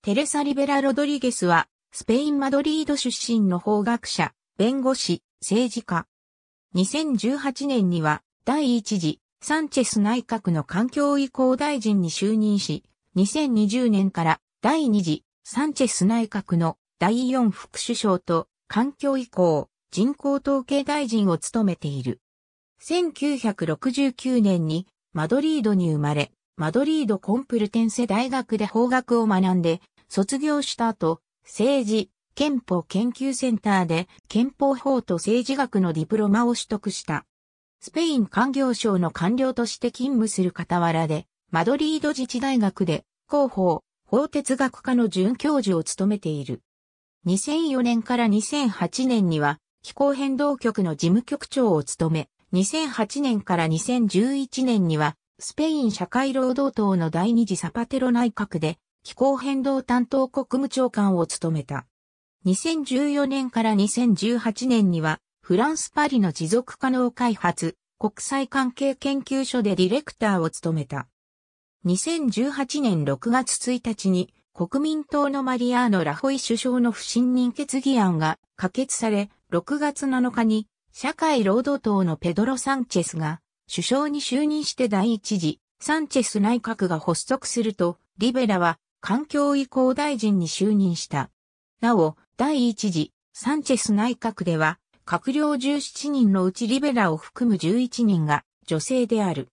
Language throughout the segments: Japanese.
テレサ・リベラ・ロドリゲスは、スペイン・マドリード出身の法学者、弁護士、政治家。2018年には、第一次、サンチェス内閣の環境移行大臣に就任し、2020年から第二次、サンチェス内閣の第4副首相と環境移行、人口統計大臣を務めている。1969年にマドリードに生まれ、マドリード・コンプルテンセ大学で法学を学んで、卒業した後、政治、憲法研究センターで憲法法と政治学のディプロマを取得した。スペイン官業省の官僚として勤務する傍らで、マドリード自治大学で広報、法哲学科の准教授を務めている。2004年から2008年には気候変動局の事務局長を務め、2008年から2011年にはスペイン社会労働党の第二次サパテロ内閣で気候変動担当国務長官を務めた。2014年から2018年にはフランスパリの持続可能開発国際関係研究所でディレクターを務めた。2018年6月1日に国民党のマリアーノ・ラホイ首相の不信任決議案が可決され、6月7日に社会労働党のペドロ・サンチェスが首相に就任して第一次、サンチェス内閣が発足すると、リベラは環境移行大臣に就任した。なお、第一次、サンチェス内閣では、閣僚17人のうちリベラを含む11人が女性である。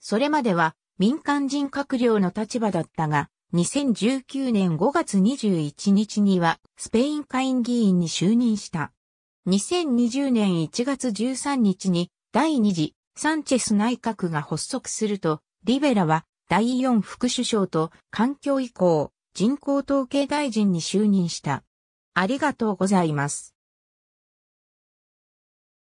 それまでは民間人閣僚の立場だったが、2019年5月21日にはスペイン下院議員に就任した。2020年1月13日に第2次サンチェス内閣が発足すると、リベラは第4副首相と環境移行、人口統計大臣に就任した。ありがとうございます。